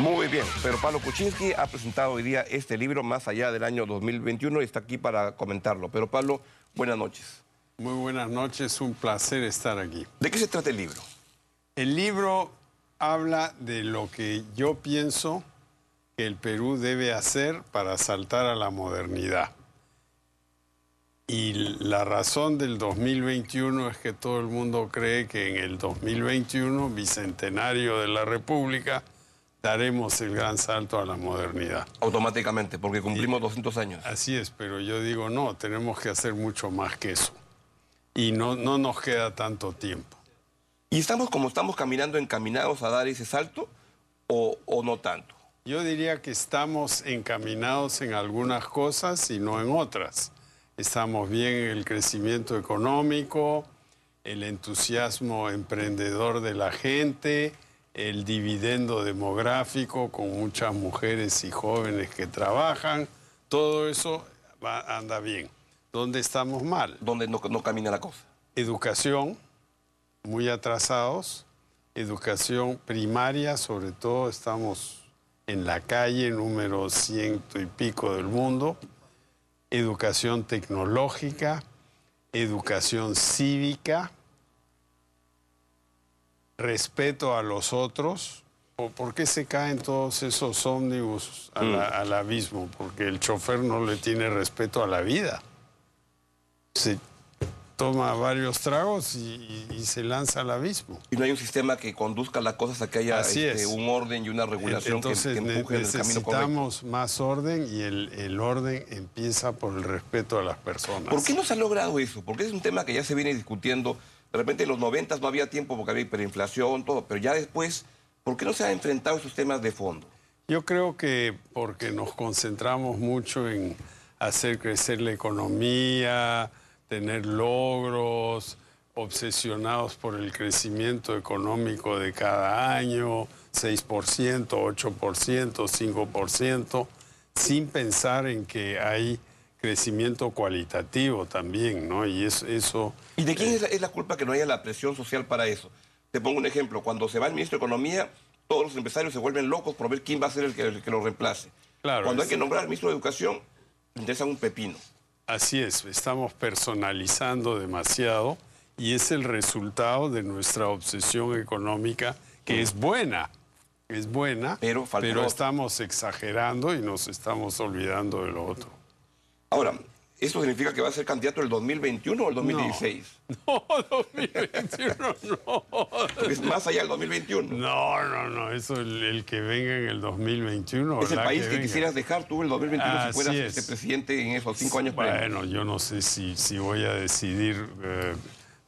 Muy bien, pero Pablo Kuczynski ha presentado hoy día este libro más allá del año 2021 y está aquí para comentarlo. Pero Pablo, buenas noches. Muy buenas noches, un placer estar aquí. ¿De qué se trata el libro? El libro habla de lo que yo pienso que el Perú debe hacer para saltar a la modernidad. Y la razón del 2021 es que todo el mundo cree que en el 2021, bicentenario de la República, daremos el gran salto a la modernidad. Automáticamente, porque cumplimos 200 años. Así es, pero yo digo, no, tenemos que hacer mucho más que eso. Y no, no nos queda tanto tiempo. ¿Y estamos como estamos caminando, encaminados a dar ese salto o, o no tanto? Yo diría que estamos encaminados en algunas cosas y no en otras. Estamos bien en el crecimiento económico, el entusiasmo emprendedor de la gente, el dividendo demográfico con muchas mujeres y jóvenes que trabajan, todo eso anda bien. ¿Dónde estamos mal? ¿Dónde no, no camina la cosa? Educación, muy atrasados, educación primaria, sobre todo estamos en la calle número ciento y pico del mundo, educación tecnológica, educación cívica, respeto a los otros? ¿O ¿Por qué se caen todos esos ómnibus mm. al, abismo? Porque el chofer no le tiene respeto a la vida. Se toma varios tragos y, se lanza al abismo. Y no hay un sistema que conduzca las cosas a que haya este, un orden y una regulación Entonces, que, empuje en el camino Necesitamos más orden y el, orden empieza por el respeto a las personas. ¿Por qué no se ha logrado eso? Porque es un tema que ya se viene discutiendo de repente en los 90 no había tiempo porque había hiperinflación, todo, pero ya después, ¿por qué no se han enfrentado esos temas de fondo? Yo creo que porque nos concentramos mucho en hacer crecer la economía, tener logros, obsesionados por el crecimiento económico de cada año, 6%, 8%, 5%, sin pensar en que hay crecimiento cualitativo también, ¿no? Y eso... eso ¿Y de quién eh, es la, culpa que no haya la presión social para eso? Te pongo un ejemplo. Cuando se va el ministro de Economía, todos los empresarios se vuelven locos por ver quién va a ser el que, lo reemplace. Claro, Cuando hay que nombrar al ministro de Educación, interesa un pepino. Así es, estamos personalizando demasiado y es el resultado de nuestra obsesión económica que es buena, es buena, pero estamos exagerando y nos estamos olvidando de lo otro. Ahora, ¿Eso significa que va a ser candidato el 2021 o el 2016? No, 2021 no. Es más allá del 2021. No, no, no, eso el, el que venga en el 2021. ¿Es el país que, quisieras dejar tú el 2021 si fueras este presidente en esos cinco años? Bueno, yo no sé si, voy a decidir eh,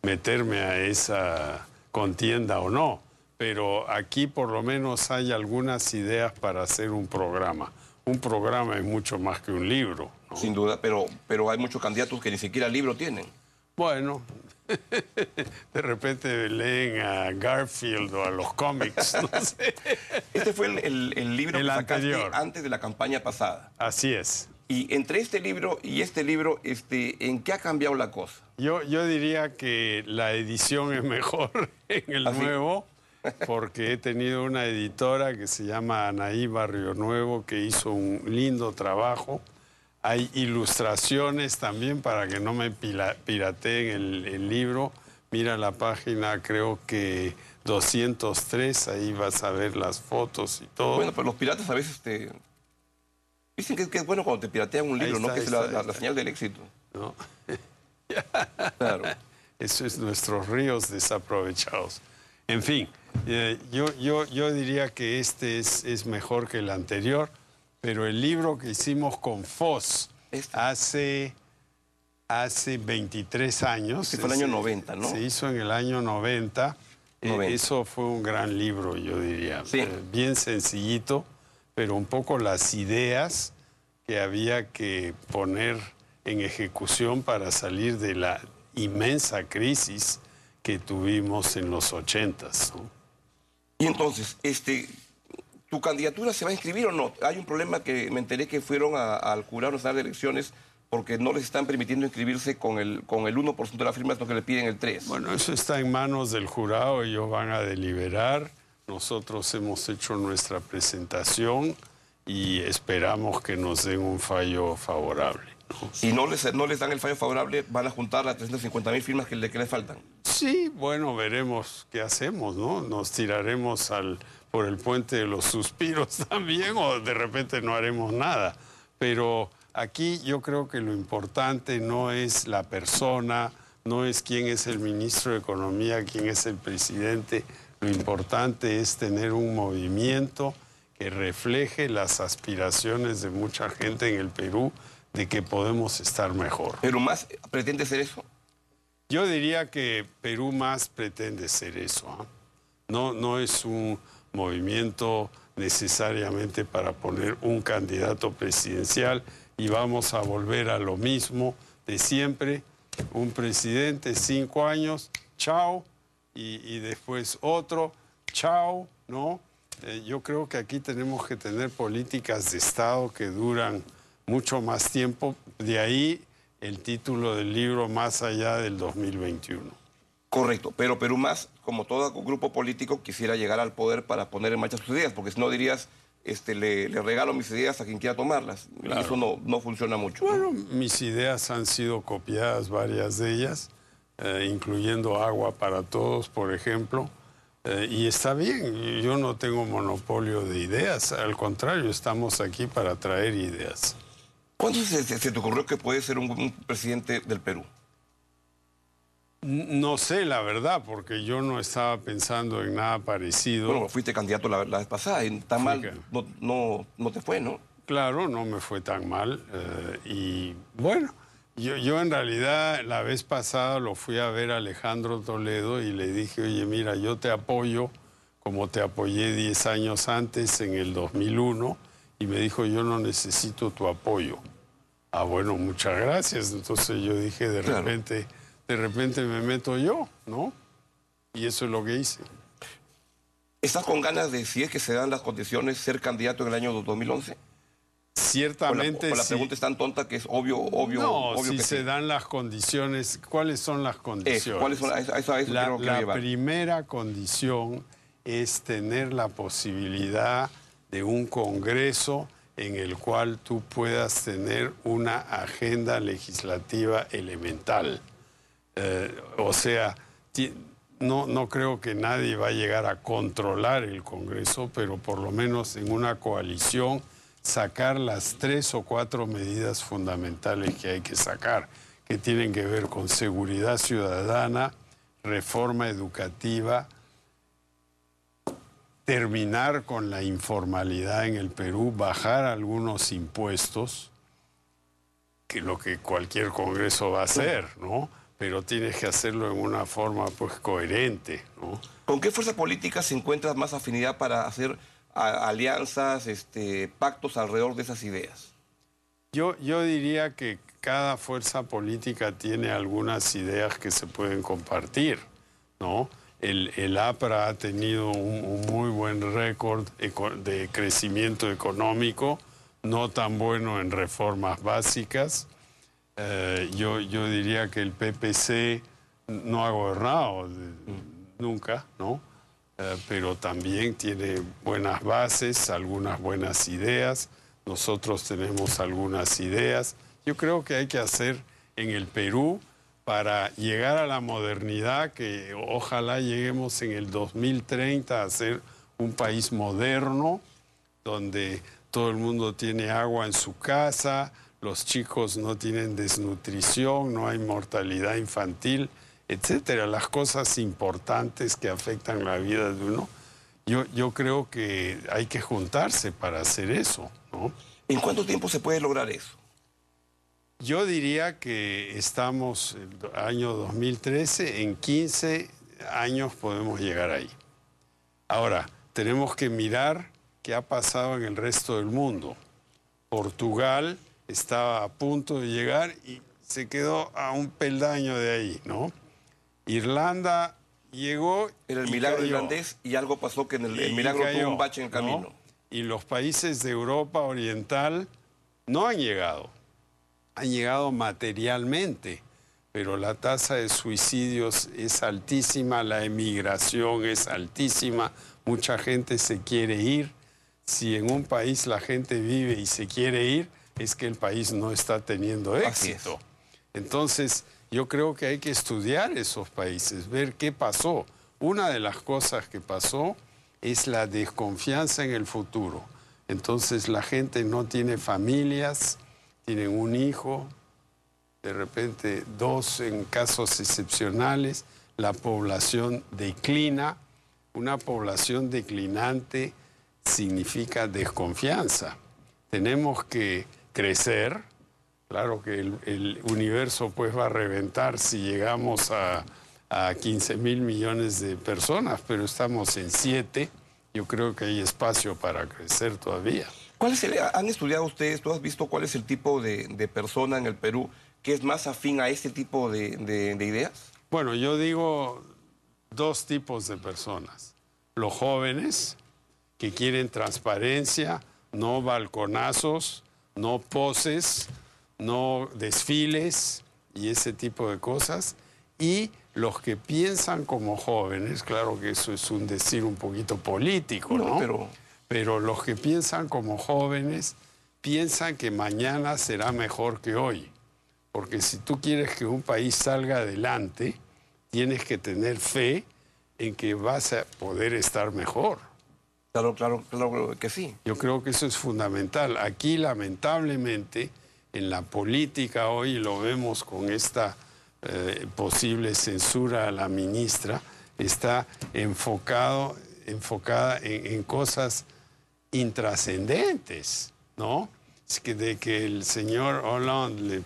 meterme a esa contienda o no, pero aquí por lo menos hay algunas ideas para hacer un programa. Un programa es mucho más que un libro sin duda, pero, pero hay muchos candidatos que ni siquiera libro tienen. Bueno, de repente leen a Garfield o a los cómics, Este fue el, libro que anterior. antes de la campaña pasada. Así es. Y entre este libro y este libro, este, ¿en qué ha cambiado la cosa? Yo, yo diría que la edición es mejor en el ¿Ah, nuevo, porque he tenido una editora que se llama Anaí Barrio Nuevo, que hizo un lindo trabajo hay ilustraciones también para que no me pirateen el, libro. Mira la página, creo que 203, ahí vas a ver las fotos y todo. Bueno, pero los piratas a veces te... Dicen que, es bueno cuando te piratean un libro, ¿no? Que es la, señal del éxito. claro. Eso es nuestros ríos desaprovechados. En fin, eh, yo, yo, yo diría que este es, es mejor que el anterior pero el libro que hicimos con Foss este. hace, hace 23 años. Este fue el año 90, ¿no? Se hizo en el año 90. Eh, eso fue un gran libro, yo diría. Sí. Eh, bien sencillito, pero un poco las ideas que había que poner en ejecución para salir de la inmensa crisis que tuvimos en los 80. Y entonces, este, ¿Tu candidatura se va a inscribir o no? Hay un problema que me enteré que fueron al Jurado a de Elecciones porque no les están permitiendo inscribirse con el, con el 1% de las firmas, lo que le piden el 3%. Bueno, eso está en manos del jurado, ellos van a deliberar. Nosotros hemos hecho nuestra presentación y esperamos que nos den un fallo favorable. Si no les, no les dan el fallo favorable, van a juntar las 350 mil firmas que, que les faltan. Sí, bueno, veremos qué hacemos, ¿no? Nos tiraremos al por el puente de los suspiros también o de repente no haremos nada. Pero aquí yo creo que lo importante no es la persona, no es quién es el ministro de Economía, quién es el presidente. Lo importante es tener un movimiento que refleje las aspiraciones de mucha gente en el Perú de que podemos estar mejor. ¿Perú más pretende ser eso? Yo diría que Perú más pretende ser eso. ¿ah? No, no es un movimiento necesariamente para poner un candidato presidencial y vamos a volver a lo mismo de siempre, un presidente, cinco años, chao, y, después otro, chao, ¿no? Eh, yo creo que aquí tenemos que tener políticas de Estado que duran mucho más tiempo, de ahí el título del libro Más allá del 2021. Correcto, pero, Perú más como todo grupo político, quisiera llegar al poder para poner en marcha sus ideas, porque si no dirías, este, le, regalo mis ideas a quien quiera tomarlas. eso no, funciona mucho. Bueno, mis ideas han sido copiadas, varias de ellas, eh, incluyendo agua para todos, por ejemplo. Eh, y está bien, yo no tengo monopolio de ideas, al contrario, estamos aquí para traer ideas. ¿Cuándo se, te ocurrió que puede ser un presidente del Perú? No sé, la verdad, porque yo no estaba pensando en nada parecido. Bueno, fuiste candidato la, vez pasada y tan mal no, no, te fue, ¿no? Claro, no me fue tan mal. Eh, y bueno, yo, yo, en realidad la vez pasada lo fui a ver a Alejandro Toledo y le dije, oye, mira, yo te apoyo como te apoyé 10 años antes, en el 2001, y me dijo, yo no necesito tu apoyo. Ah, bueno, muchas gracias. Entonces yo dije, de repente de repente me meto yo, ¿no? Y eso es lo que hice. ¿Estás con ganas de, si es que se dan las condiciones, ser candidato en el año 2011? Ciertamente. la, pregunta es tan tonta que es obvio, obvio. No, obvio si se dan las condiciones, ¿cuáles son las condiciones? la, primera condición es tener la posibilidad de un Congreso en el cual tú puedas tener una agenda legislativa elemental. Eh, o sea, no, no creo que nadie va a llegar a controlar el Congreso, pero por lo menos en una coalición sacar las tres o cuatro medidas fundamentales que hay que sacar, que tienen que ver con seguridad ciudadana, reforma educativa, terminar con la informalidad en el Perú, bajar algunos impuestos, que lo que cualquier Congreso va a hacer, ¿no? pero tienes que hacerlo en una forma pues coherente. ¿no? ¿Con qué fuerza política se encuentra más afinidad para hacer alianzas, este, pactos alrededor de esas ideas? Yo, yo diría que cada fuerza política tiene algunas ideas que se pueden compartir, ¿no? El, el APRA ha tenido un muy buen récord de crecimiento económico, no tan bueno en reformas básicas, eh, yo, yo diría que el PPC no ha gobernado eh, nunca, ¿no? Eh, pero también tiene buenas bases, algunas buenas ideas. Nosotros tenemos algunas ideas. Yo creo que hay que hacer en el Perú para llegar a la modernidad, que ojalá lleguemos en el 2030 a ser un país moderno, donde todo el mundo tiene agua en su casa, los chicos no tienen desnutrición, no hay mortalidad infantil, etcétera, las cosas importantes que afectan la vida de uno. Yo, yo creo que hay que juntarse para hacer eso. ¿En cuánto tiempo se puede lograr eso? Yo diría que estamos, el año 2013, en 15 años podemos llegar ahí. Ahora, tenemos que mirar qué ha pasado en el resto del mundo. Portugal estaba a punto de llegar y se quedó a un peldaño de ahí, ¿no? Irlanda llegó. Era el milagro irlandés y algo pasó que en el, milagro cayó, tuvo un bache en el camino. Y los países de Europa Oriental no han llegado. Han llegado materialmente, pero la tasa de suicidios es altísima, la emigración es altísima, mucha gente se quiere ir. Si en un país la gente vive y se quiere ir, es que el país no está teniendo éxito. Entonces, yo creo que hay que estudiar esos países, ver qué pasó. Una de las cosas que pasó es la desconfianza en el futuro. Entonces la gente no tiene familias, tienen un hijo, de repente dos en casos excepcionales, la población declina. Una población declinante significa desconfianza. Tenemos que crecer. Claro que el, universo pues va a reventar si llegamos a, a 15 mil millones de personas, pero estamos en 7. Yo creo que hay espacio para crecer todavía. ¿Cuál ¿Han estudiado ustedes, tú has visto cuál es el tipo de, de, persona en el Perú que es más afín a este tipo de, de, de ideas? Bueno, yo digo dos tipos de personas. Los jóvenes que quieren transparencia, no balconazos, no poses, no desfiles y ese tipo de cosas. Y los que piensan como jóvenes, claro que eso es un decir un poquito político, pero los que piensan como jóvenes piensan que mañana será mejor que hoy. Porque si tú quieres que un país salga adelante, tienes que tener fe en que vas a poder estar mejor. Claro, claro, claro que sí. Yo creo que eso es fundamental. Aquí, lamentablemente, en la política hoy lo vemos con esta eh, posible censura a la ministra, está enfocado, enfocada en, cosas intrascendentes, ¿no? Es que de que el señor Hollande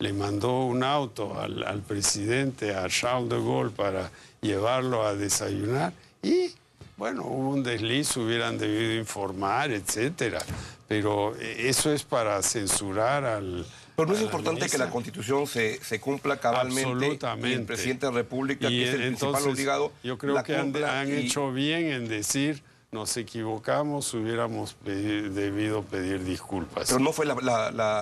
le, mandó un auto al, al presidente, a Charles de Gaulle, para llevarlo a desayunar y bueno, hubo un desliz, hubieran debido informar, etcétera. Pero eso es para censurar al. Pero no es importante que la constitución se, se cumpla cabalmente. Absolutamente. el presidente de la República, que es el principal obligado. Yo creo que han, han hecho bien en decir nos equivocamos, hubiéramos debido pedir disculpas. Pero no fue la,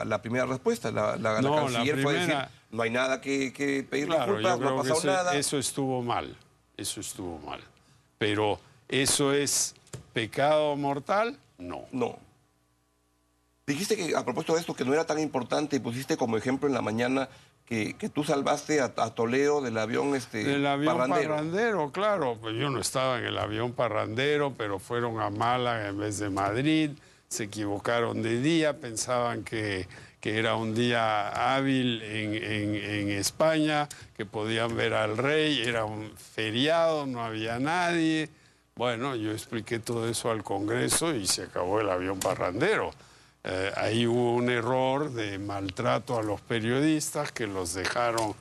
la, primera respuesta. La, no, canciller primera... fue decir, no hay nada que, pedir disculpas, no ha pasado nada. Eso estuvo mal, eso estuvo mal. Pero ¿Eso es pecado mortal? No. No. Dijiste que a propósito de esto que no era tan importante y pusiste como ejemplo en la mañana que, que tú salvaste a, Toledo del avión este del avión parrandero. claro, pues, yo no estaba en el avión parrandero, pero fueron a Málaga en vez de Madrid, se equivocaron de día, pensaban que, que era un día hábil en España, que podían ver al rey, era un feriado, no había nadie. Bueno, yo expliqué todo eso al Congreso y se acabó el avión parrandero. Eh, ahí hubo un error de maltrato a los periodistas que los dejaron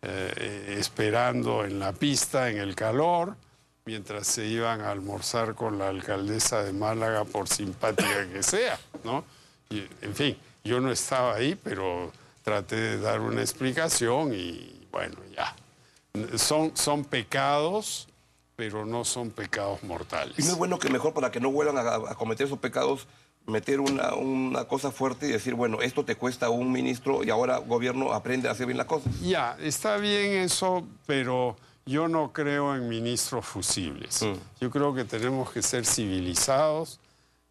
eh, esperando en la pista, en el calor, mientras se iban a almorzar con la alcaldesa de Málaga, por simpática que sea, ¿no? en fin, yo no estaba ahí, pero traté de dar una explicación y bueno, ya. son pecados pero no son pecados mortales. Y no es bueno que mejor para que no vuelvan a, cometer esos pecados, meter una, cosa fuerte y decir, bueno, esto te cuesta un ministro y ahora gobierno aprende a hacer bien las cosas. Ya, está bien eso, pero yo no creo en ministros fusibles. Mm. Yo creo que tenemos que ser civilizados.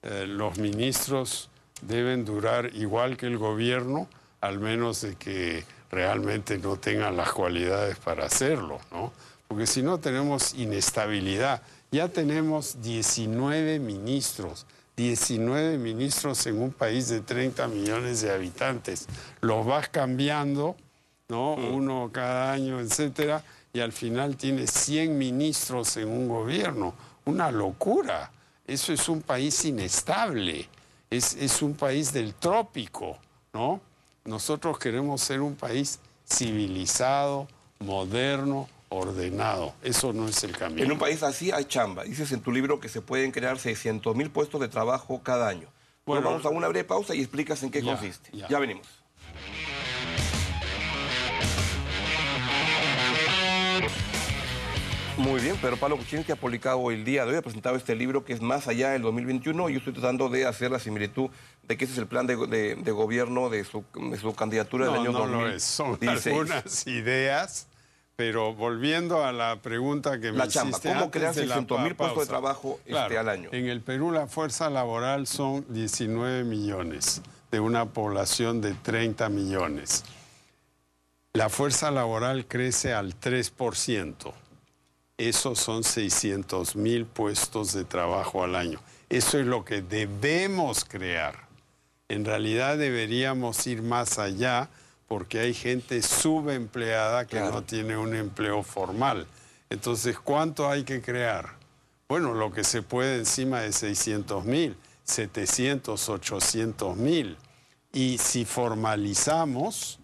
Eh, los ministros deben durar igual que el gobierno, al menos de que realmente no tengan las cualidades para hacerlo, ¿no? porque si no tenemos inestabilidad. Ya tenemos 19 ministros, 19 ministros en un país de 30 millones de habitantes. Los vas cambiando, ¿no? Mm. Uno cada año, etcétera, y al final tienes 100 ministros en un gobierno. Una locura. Eso es un país inestable. Es, es un país del trópico, ¿no? Nosotros queremos ser un país civilizado, moderno, ordenado. Eso no es el cambio. En un país así hay chamba. Dices en tu libro que se pueden crear 600 mil puestos de trabajo cada año. Bueno, vamos a una breve pausa y explicas en qué consiste. Ya. venimos. Muy bien, pero Pablo que ha publicado el día de hoy, ha presentado este libro que es Más allá del 2021. y Yo estoy tratando de hacer la similitud de que ese es el plan de, gobierno de su, candidatura del año no no Lo es. Son algunas ideas pero volviendo a la pregunta que me la chamba, ¿cómo creas 600 mil puestos de trabajo este al año? En el Perú la fuerza laboral son 19 millones de una población de 30 millones. La fuerza laboral crece al 3%. Esos son 600 mil puestos de trabajo al año. Eso es lo que debemos crear. En realidad deberíamos ir más allá porque hay gente subempleada que no tiene un empleo formal. Entonces, ¿cuánto hay que crear? Bueno, lo que se puede encima de 600 mil, 700, 800 mil. Y si formalizamos,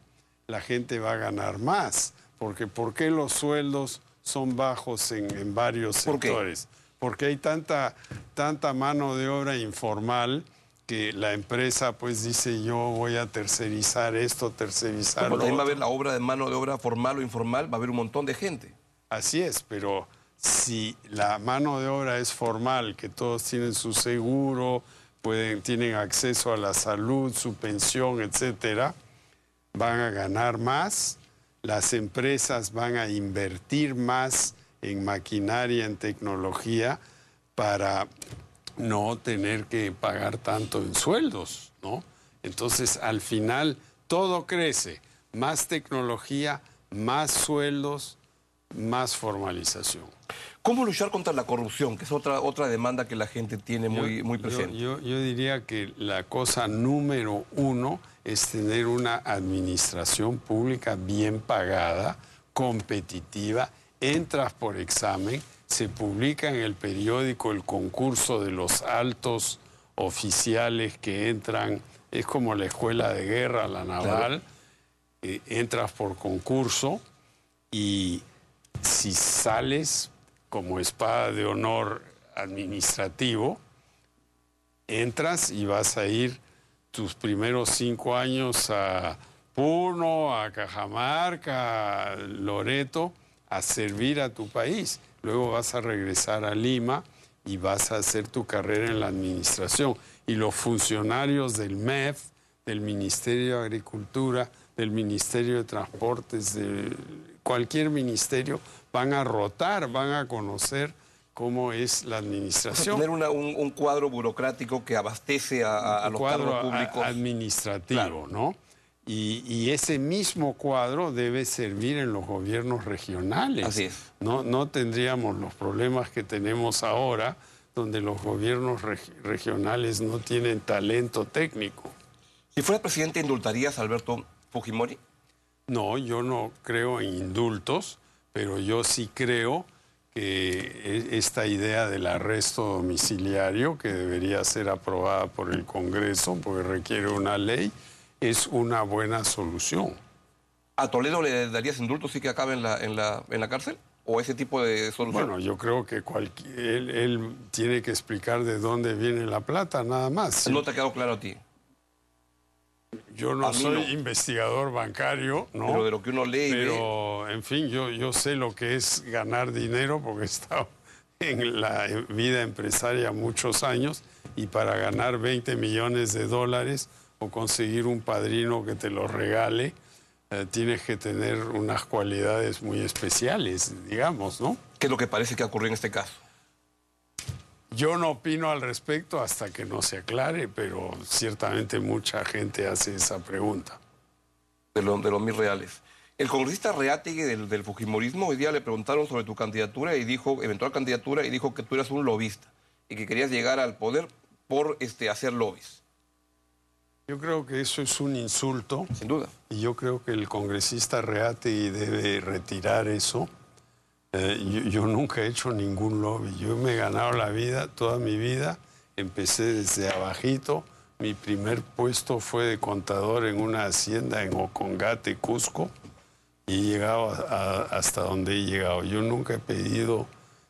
la gente va a ganar más. Porque ¿por qué los sueldos son bajos en, varios sectores? Porque hay tanta, tanta mano de obra informal que la empresa pues dice yo voy a tercerizar esto, tercerizar va a haber la obra de mano de obra formal o informal, va a haber un montón de gente. Así es, pero si la mano de obra es formal, que todos tienen su seguro, pueden, tienen acceso a la salud, su pensión, etcétera, van a ganar más, las empresas van a invertir más en maquinaria, en tecnología para no tener que pagar tanto en sueldos, ¿no? Entonces, al final, todo crece. Más tecnología, más sueldos, más formalización. ¿Cómo luchar contra la corrupción? Que es otra, otra demanda que la gente tiene muy, muy presente. Yo, yo diría que la cosa número uno es tener una administración pública bien pagada, competitiva, entras por examen se publica en el periódico el concurso de los altos oficiales que entran, es como la escuela de guerra, la naval, eh, entras por concurso y si sales como espada de honor administrativo, entras y vas a ir tus primeros cinco años a Puno, a Cajamarca, a Loreto, a servir a tu país luego vas a regresar a Lima y vas a hacer tu carrera en la administración. Y los funcionarios del MEF, del Ministerio de Agricultura, del Ministerio de Transportes, de cualquier ministerio, van a rotar, van a conocer cómo es la administración. Tener un, cuadro burocrático que abastece a, los cuadro públicos. Administrativo, ¿no? Y, ese mismo cuadro debe servir en los gobiernos regionales. Así es. No, no tendríamos los problemas que tenemos ahora, donde los gobiernos regionales no tienen talento técnico. Si fuera presidente, ¿indultarías a Alberto Fujimori? No, yo no creo en indultos, pero yo sí creo que e, esta idea del arresto domiciliario, que debería ser aprobada por el Congreso, porque requiere una ley, es una buena solución. ¿A Toledo le darías indulto si que acaba en la, cárcel? ¿O ese tipo de solución? Bueno, yo creo que cualquier, él, tiene que explicar de dónde viene la plata, nada más. ¿No te ha quedado claro a ti? Yo no soy investigador bancario, ¿no? Pero de lo que uno lee. Pero, en fin, yo, yo sé lo que es ganar dinero porque he estado en la vida empresaria muchos años y para ganar 20 millones de dólares o conseguir un padrino que te lo regale, eh, tienes que tener unas cualidades muy especiales, digamos, ¿no? ¿Qué es lo que parece que ocurrió en este caso? Yo no opino al respecto hasta que no se aclare, pero ciertamente mucha gente hace esa pregunta. De, de los mil reales. El congresista Reátegui del, del, Fujimorismo hoy día le preguntaron sobre tu candidatura y dijo, eventual candidatura, y dijo que tú eras un lobista y que querías llegar al poder por este, hacer lobbies. Yo creo que eso es un insulto. Sin duda. Y yo creo que el congresista Reati debe retirar eso. Eh, yo, nunca he hecho ningún lobby. Yo me he ganado la vida toda mi vida. Empecé desde abajito. Mi primer puesto fue de contador en una hacienda en Ocongate, Cusco. Y he llegado hasta donde he llegado. Yo nunca he pedido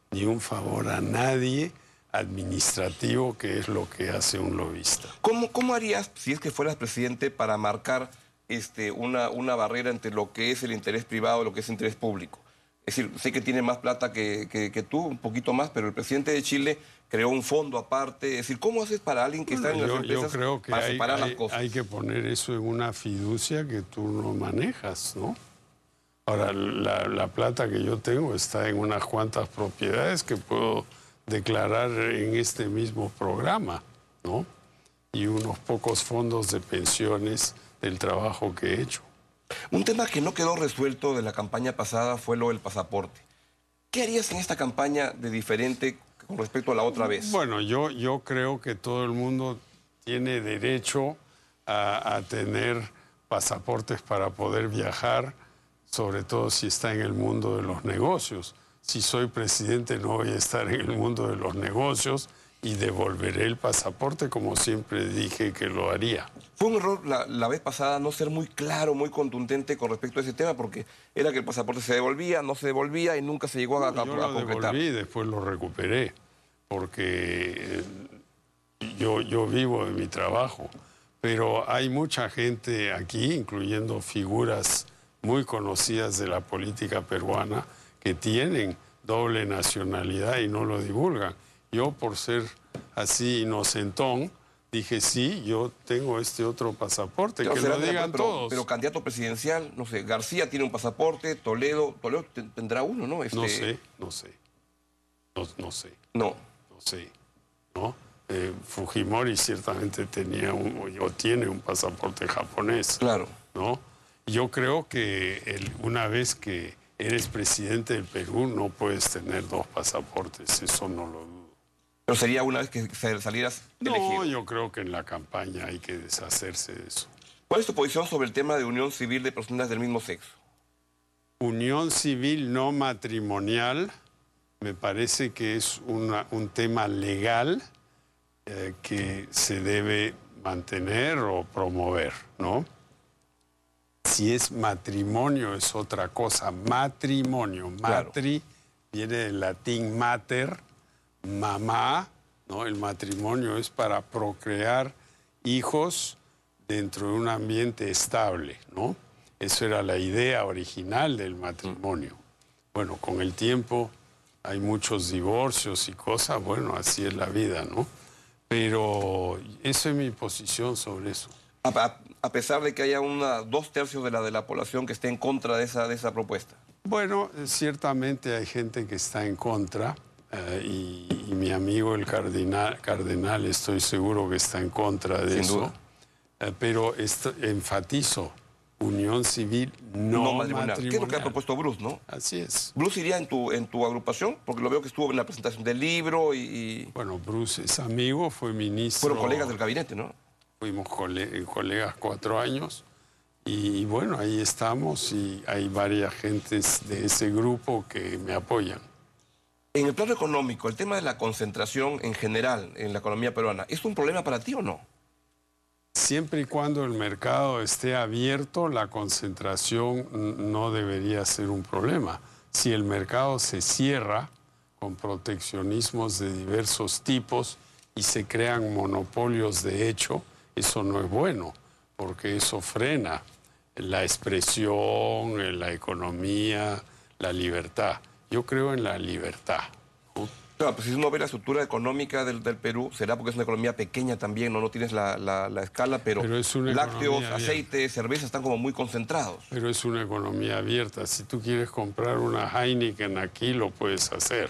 ni un favor a nadie administrativo, que es lo que hace un lobista. ¿Cómo, cómo harías, si es que fueras presidente, para marcar este, una, una barrera entre lo que es el interés privado y lo que es el interés público? Es decir, sé que tiene más plata que, tú, un poquito más, pero el presidente de Chile creó un fondo aparte. Es decir, ¿cómo haces para alguien que está en yo, las empresas creo que para hay, separar las cosas? Hay que poner eso en una fiducia que tú no manejas, ¿no? Ahora, la, la plata que yo tengo está en unas cuantas propiedades que puedo declarar en este mismo programa, ¿no? Y unos pocos fondos de pensiones del trabajo que he hecho. Un tema que no quedó resuelto de la campaña pasada fue lo del pasaporte. ¿Qué harías en esta campaña de diferente con respecto a la otra vez? Bueno, yo, yo creo que todo el mundo tiene derecho a, a tener pasaportes para poder viajar, sobre todo si está en el mundo de los negocios si soy presidente no voy a estar en el mundo de los negocios y devolveré el pasaporte como siempre dije que lo haría. Fue un error la, vez pasada no ser muy claro, muy contundente con respecto a ese tema, porque era que el pasaporte se devolvía, no se devolvía y nunca se llegó a, la a, yo lo devolví y después lo recuperé, porque eh, yo, yo vivo de mi trabajo, pero hay mucha gente aquí, incluyendo figuras muy conocidas de la política peruana, que tienen doble nacionalidad y no lo divulgan. Yo, por ser así inocentón, dije, sí, yo tengo este otro pasaporte, que lo digan todos. Pero candidato presidencial, no sé, García tiene un pasaporte, Toledo, Toledo tendrá uno, ¿no? No sé, este, no sé. No, sé. No. No sé. ¿No? Eh, Fujimori ciertamente tenía o tiene un pasaporte japonés. Claro. ¿No? Yo creo que una vez que eres presidente del Perú, no puedes tener dos pasaportes, eso no lo dudo. ¿Pero sería una vez que salieras elegido? No, yo creo que en la campaña hay que deshacerse de eso. ¿Cuál es tu posición sobre el tema de unión civil de personas del mismo sexo? Unión civil no matrimonial me parece que es un tema legal eh, que se debe mantener o promover, ¿no? Si es matrimonio es otra cosa. Matrimonio, matri viene del latín mater, mamá, ¿no? El matrimonio es para procrear hijos dentro de un ambiente estable, ¿no? Esa era la idea original del matrimonio. Bueno, con el tiempo hay muchos divorcios y cosas, bueno, así es la vida, ¿no? Pero esa es mi posición sobre eso. Ah, a pesar de que haya una, dos tercios de la, de la población que esté en contra de esa, de esa propuesta? Bueno, ciertamente hay gente que está en contra. Eh, y, mi amigo el cardenal estoy seguro que está en contra de eso. Eh, pero enfatizo, unión civil no, ¿Qué es lo que ha propuesto Bruce, no? Así es. ¿Bruce iría en tu, en tu agrupación? Porque lo veo que estuvo en la presentación del libro y... y... Bueno, Bruce es amigo, fue ministro... Fueron colegas del gabinete, ¿no? Fuimos eh, colegas cuatro años y bueno, ahí estamos y hay varias gentes de ese grupo que me apoyan. En el plano económico, el tema de la concentración en general en la economía peruana, ¿es un problema para ti o no? Siempre y cuando el mercado esté abierto, la concentración no debería ser un problema. Si el mercado se cierra con proteccionismos de diversos tipos y se crean monopolios de hecho, eso no es bueno, porque eso frena la expresión, la economía, la libertad. Yo creo en la libertad. pues si uno ve la estructura económica del, Perú, será porque es una economía pequeña también, no, no tienes la, escala, pero, pero lácteos, aceites, cerveza están como muy concentrados. Pero es una economía abierta. Si tú quieres comprar una Heineken aquí, lo puedes hacer.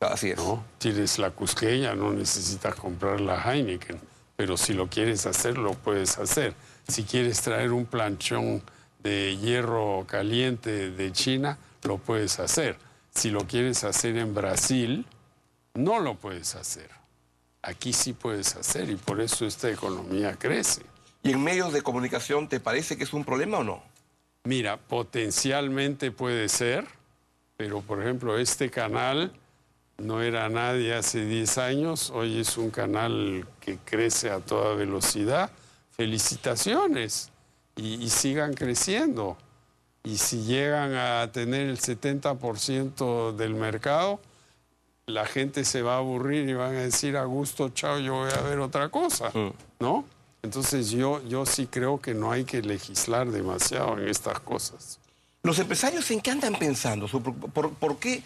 Así es. Tienes la cusqueña, no necesitas comprar la Heineken pero si lo quieres hacer, lo puedes hacer. Si quieres traer un planchón de hierro caliente de China, lo puedes hacer. Si lo quieres hacer en Brasil, no lo puedes hacer. Aquí sí puedes hacer y por eso esta economía crece. ¿Y en medios de comunicación te parece que es un problema o no? Mira, potencialmente puede ser, pero por ejemplo este canal no era nadie hace 10 años, hoy es un canal que crece a toda velocidad. Felicitaciones y, sigan creciendo. Y si llegan a tener el 70% del mercado, la gente se va a aburrir y van a decir a gusto, chao, yo voy a ver otra cosa, mm. ¿no? Entonces yo, yo sí creo que no hay que legislar demasiado en estas cosas. Los empresarios en qué andan pensando, por qué?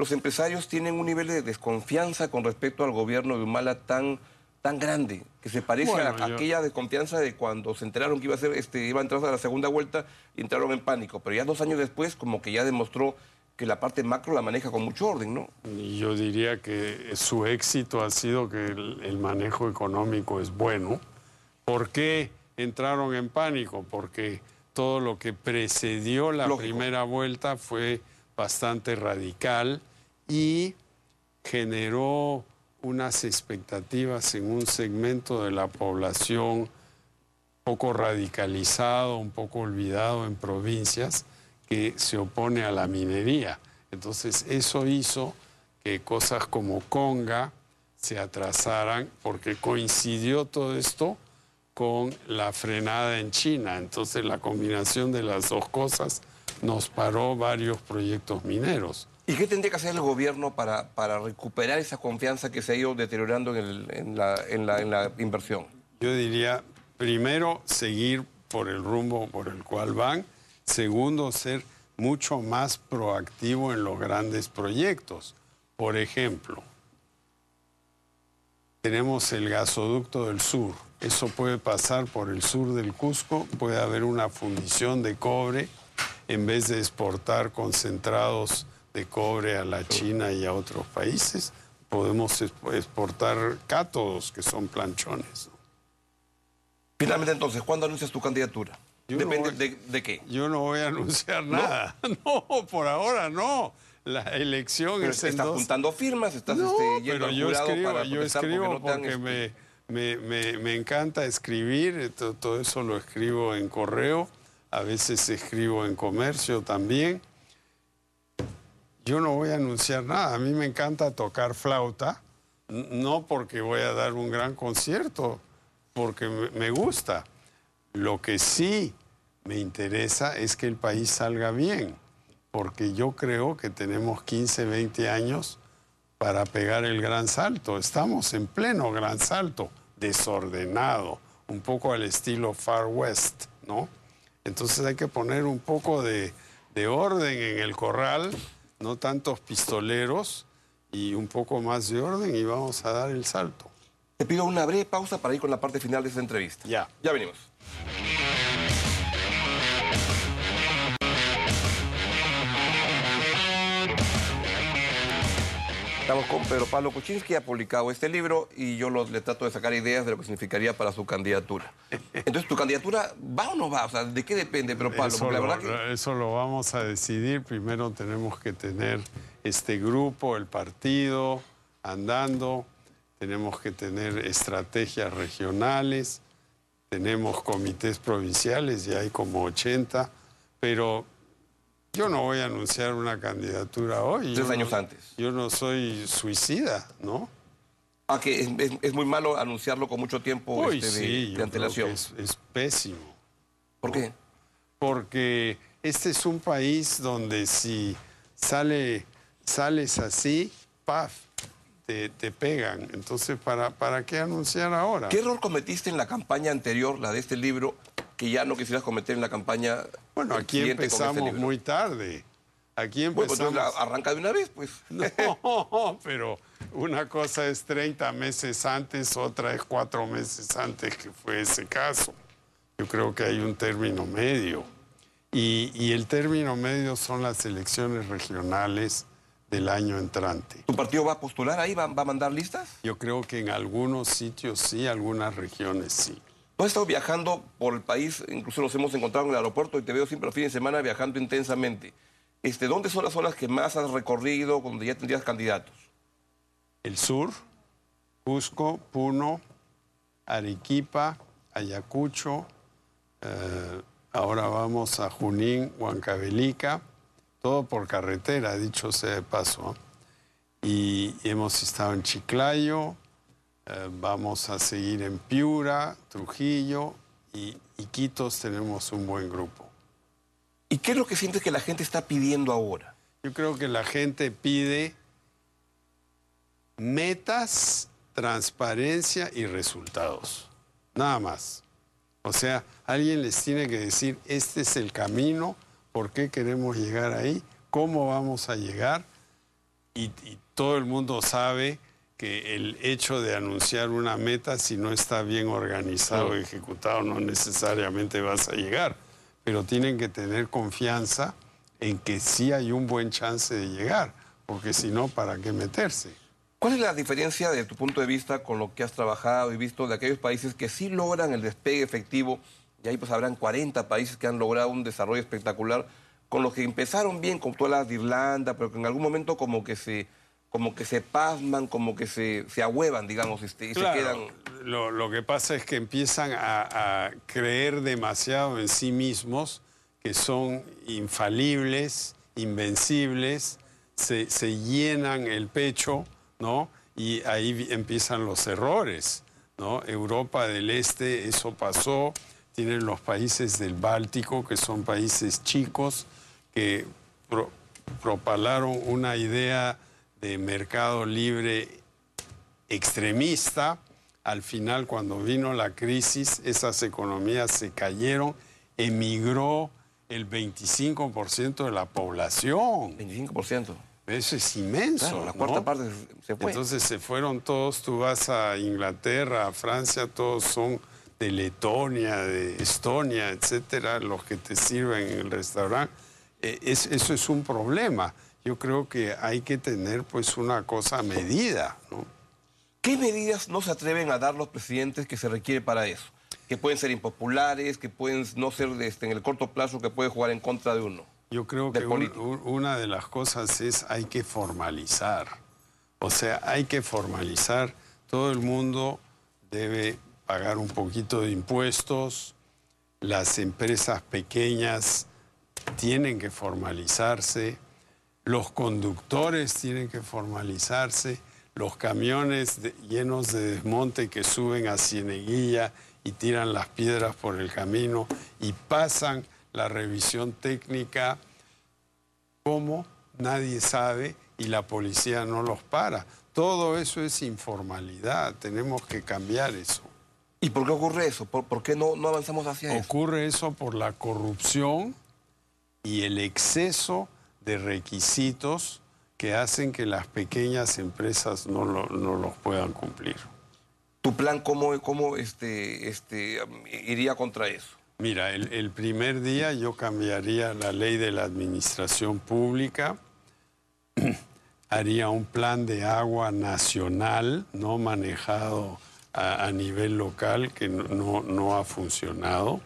los empresarios tienen un nivel de desconfianza con respecto al gobierno de Humala tan, tan grande, que se parece a, aquella desconfianza de cuando se enteraron que iba a, ser, este, iba a entrar a la segunda vuelta y entraron en pánico. Pero ya dos años después, como que ya demostró que la parte macro la maneja con mucho orden, ¿no? Yo diría que su éxito ha sido que el, manejo económico es bueno. ¿Por qué entraron en pánico? Porque todo lo que precedió la primera vuelta fue bastante radical y generó unas expectativas en un segmento de la población poco radicalizado, un poco olvidado en provincias, que se opone a la minería. Entonces eso hizo que cosas como Conga se atrasaran porque coincidió todo esto con la frenada en China. Entonces la combinación de las dos cosas nos paró varios proyectos mineros. ¿Y qué tendría que hacer el gobierno para, para recuperar esa confianza que se ha ido deteriorando en, en la inversión? Yo diría, primero, seguir por el rumbo por el cual van. Segundo, ser mucho más proactivo en los grandes proyectos. Por ejemplo, tenemos el gasoducto del sur. Eso puede pasar por el sur del Cusco, puede haber una fundición de cobre en vez de exportar concentrados de cobre a la China y a otros países, podemos exportar cátodos, que son planchones. Finalmente, entonces, ¿cuándo anuncias tu candidatura? Depende de, qué. Yo no voy a anunciar nada. No, por ahora no. La elección es estás juntando firmas, estás no, este, yendo pero yo escribo, yo escribo porque, me, me, me, encanta escribir. Todo, todo eso lo escribo en correo. A veces escribo en comercio también yo no voy a anunciar nada. A mí me encanta tocar flauta, no porque voy a dar un gran concierto, porque me gusta. Lo que sí me interesa es que el país salga bien, porque yo creo que tenemos 15, 20 años para pegar el gran salto. Estamos en pleno gran salto, desordenado, un poco al estilo Far West, ¿no? Entonces hay que poner un poco de, de orden en el corral no tantos pistoleros y un poco más de orden y vamos a dar el salto. Te pido una breve pausa para ir con la parte final de esta entrevista. Ya. Ya venimos. Estamos con Pedro Pablo Kuczynski, ha publicado este libro y yo le trato de sacar ideas de lo que significaría para su candidatura. Entonces, ¿tu candidatura va o no va? ¿de qué depende, Pedro Pablo? Eso, lo, vamos a decidir. Primero tenemos que tener este grupo, el partido, andando. Tenemos que tener estrategias regionales. Tenemos comités provinciales, ya hay como 80. Pero yo no voy a anunciar una candidatura hoy. Tres años antes. Yo no soy suicida, ¿no? Ah, que es, muy malo anunciarlo con mucho tiempo este, de, antelación. es, pésimo. ¿Por qué? Porque este es un país donde si sale, sales así, ¡paf! Te, pegan. Entonces, ¿para, ¿para qué anunciar ahora? ¿Qué error cometiste en la campaña anterior, la de este libro, que ya no quisieras cometer en la campaña. Bueno, aquí este empezamos muy tarde. Aquí empezamos. Bueno, arranca de una vez, pues. No, pero una cosa es 30 meses antes, otra es cuatro meses antes que fue ese caso. Yo creo que hay un término medio. Y, y el término medio son las elecciones regionales del año entrante. ¿Tu partido va a postular ahí? ¿Va, va a mandar listas? Yo creo que en algunos sitios sí, algunas regiones sí. Tú has estado viajando por el país, incluso nos hemos encontrado en el aeropuerto y te veo siempre los fines de semana viajando intensamente. Este, ¿Dónde son las zonas que más has recorrido, cuando ya tendrías candidatos? El sur, Cusco, Puno, Arequipa, Ayacucho, eh, ahora vamos a Junín, Huancavelica, todo por carretera, dicho sea de paso. Y hemos estado en Chiclayo, eh, vamos a seguir en Piura, Trujillo y, Iquitos tenemos un buen grupo. ¿Y qué es lo que sientes que la gente está pidiendo ahora? Yo creo que la gente pide metas, transparencia y resultados. Nada más. O sea, alguien les tiene que decir, este es el camino, por qué queremos llegar ahí, cómo vamos a llegar. Y, y todo el mundo sabe que el hecho de anunciar una meta, si no está bien organizado, ejecutado, no necesariamente vas a llegar, pero tienen que tener confianza en que sí hay un buen chance de llegar, porque si no, ¿para qué meterse? ¿Cuál es la diferencia de tu punto de vista con lo que has trabajado y visto de aquellos países que sí logran el despegue efectivo? Y ahí pues habrán 40 países que han logrado un desarrollo espectacular, con los que empezaron bien, como todas las de Irlanda, pero que en algún momento como que se como que se pasman, como que se, se ahuevan, digamos, este, y se quedan. Lo, lo, que pasa es que empiezan a, creer demasiado en sí mismos, que son infalibles, invencibles, se, se llenan el pecho, ¿no? Y ahí empiezan los errores, ¿no? Europa del Este, eso pasó, tienen los países del Báltico, que son países chicos, que propalaron una idea de mercado libre extremista. Al final, cuando vino la crisis, esas economías se cayeron, emigró el 25% de la población. 25%. Eso es inmenso. la cuarta parte Entonces se fueron todos, tú vas a Inglaterra, a Francia, todos son de Letonia, de Estonia, etcétera, los que te sirven en el restaurante. Eh, eso es un problema yo creo que hay que tener pues una cosa medida. ¿no? ¿Qué medidas no se atreven a dar los presidentes que se requiere para eso? Que pueden ser impopulares, que pueden no ser este, en el corto plazo, que puede jugar en contra de uno. Yo creo que una de las cosas es hay que formalizar. O sea, hay que formalizar. Todo el mundo debe pagar un poquito de impuestos. Las empresas pequeñas tienen que formalizarse los conductores tienen que formalizarse, los camiones llenos de desmonte que suben a Cieneguilla y tiran las piedras por el camino y pasan la revisión técnica como nadie sabe y la policía no los para. Todo eso es informalidad, tenemos que cambiar eso. ¿Y por qué ocurre eso? ¿Por, qué no, avanzamos hacia eso? Ocurre eso por la corrupción y el exceso de requisitos que hacen que las pequeñas empresas no, los puedan cumplir. ¿Tu plan cómo, cómo este, este, iría contra eso? Mira, el, primer día yo cambiaría la ley de la administración pública, haría un plan de agua nacional, no manejado a, nivel local, que no, no, no ha funcionado,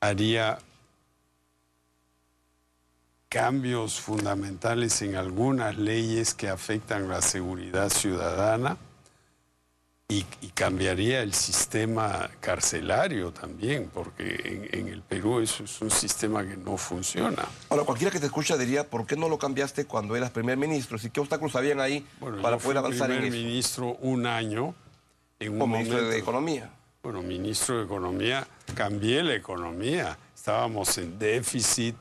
haría cambios fundamentales en algunas leyes que afectan la seguridad ciudadana y, cambiaría el sistema carcelario también, porque en, el Perú eso es un sistema que no funciona. Ahora, cualquiera que te escucha diría, ¿por qué no lo cambiaste cuando eras primer ministro? ¿Y qué obstáculos habían ahí para poder avanzar en eso? ministro un año. En un Como momento, ministro de Economía. Bueno, ministro de Economía, cambié la economía. Estábamos en déficit,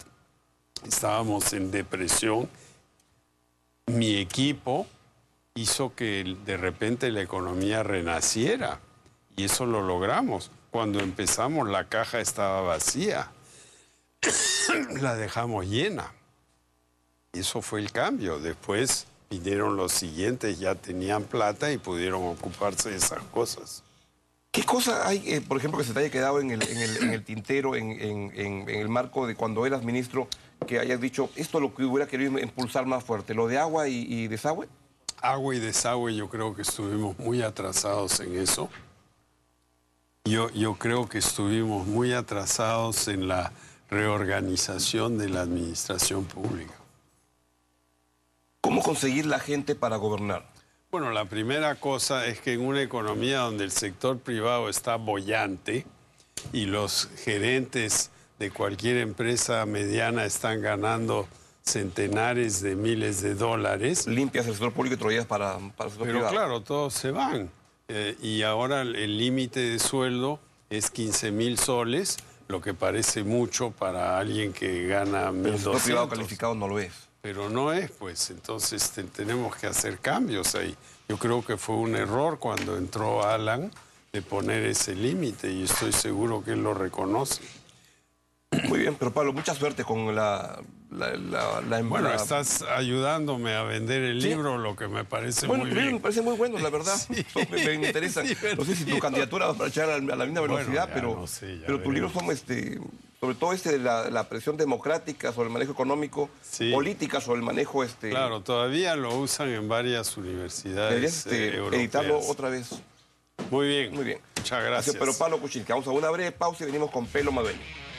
estábamos en depresión. Mi equipo hizo que de repente la economía renaciera y eso lo logramos. Cuando empezamos la caja estaba vacía, la dejamos llena. Eso fue el cambio. Después vinieron los siguientes, ya tenían plata y pudieron ocuparse de esas cosas. ¿Qué cosa hay, eh, por ejemplo, que se te haya quedado en el, tintero, en, el marco de cuando eras ministro, que hayas dicho, esto lo que hubiera querido impulsar más fuerte, lo de agua y, desagüe? Agua y desagüe, yo creo que estuvimos muy atrasados en eso. yo creo que estuvimos muy atrasados en la reorganización de la administración pública. ¿Cómo conseguir la gente para gobernar? Bueno, la primera cosa es que en una economía donde el sector privado está bollante y los gerentes de cualquier empresa mediana están ganando centenares de miles de dólares. Limpias el sector público y traías para, para el sector Pero claro, todos se van. Eh, y ahora el límite de sueldo es 15 mil soles, lo que parece mucho para alguien que gana 1.200. El sector privado calificado no lo es pero no es, pues entonces tenemos que hacer cambios ahí. Yo creo que fue un error cuando entró Alan de poner ese límite y estoy seguro que él lo reconoce. Muy bien, pero Pablo, mucha suerte con la... la, em- bueno, estás ayudándome a vender el libro, lo que me parece muy bueno, muy bien. me parece muy bueno, la verdad. Me, interesa. no sé si tu candidatura va a echar a la misma velocidad, pero, pero tu libro son este, sobre todo este de la, presión democrática sobre el manejo económico, política sobre el manejo este. Claro, todavía lo usan en varias universidades. Deberías este, eh, editarlo otra vez. Muy bien. Muy bien. Muchas gracias. pero Pablo que vamos a una breve pausa y venimos con Pelo Madueño.